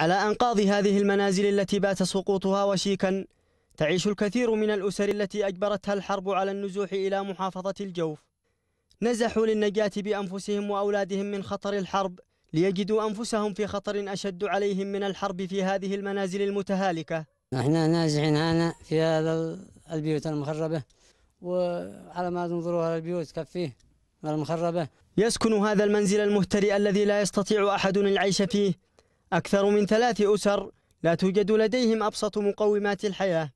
على أنقاض هذه المنازل التي بات سقوطها وشيكا تعيش الكثير من الأسر التي أجبرتها الحرب على النزوح إلى محافظة الجوف نزحوا للنجاة بأنفسهم وأولادهم من خطر الحرب ليجدوا أنفسهم في خطر أشد عليهم من الحرب في هذه المنازل المتهالكة احنا نازحين هنا في هذا البيوت المخربة وعلى ما تنظروا هذا البيوت كفيه المخربة يسكن هذا المنزل المهترئ الذي لا يستطيع أحد العيش فيه أكثر من ثلاث أسر لا توجد لديهم أبسط مقومات الحياة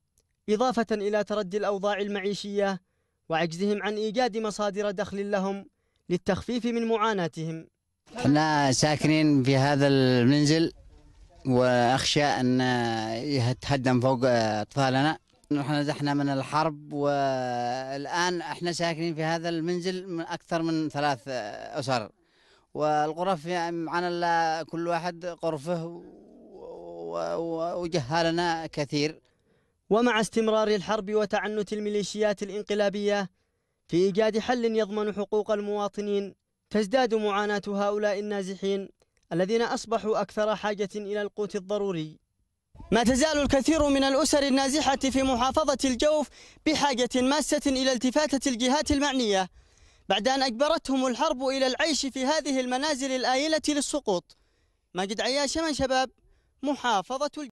إضافة إلى تردي الأوضاع المعيشية وعجزهم عن إيجاد مصادر دخل لهم للتخفيف من معاناتهم احنا ساكنين في هذا المنزل واخشى ان يتهدم فوق اطفالنا نحن زحنا من الحرب والان احنا ساكنين في هذا المنزل من اكثر من ثلاث اسر والغرف يعني معنا كل واحد غرفه وجهالنا كثير ومع استمرار الحرب وتعنت الميليشيات الانقلابية في إيجاد حل يضمن حقوق المواطنين تزداد معاناة هؤلاء النازحين الذين أصبحوا أكثر حاجة إلى القوت الضروري ما تزال الكثير من الأسر النازحة في محافظة الجوف بحاجة ماسة إلى التفاتة الجهات المعنية بعد أن أجبرتهم الحرب إلى العيش في هذه المنازل الآيلة للسقوط ماجد عياش من شباب محافظة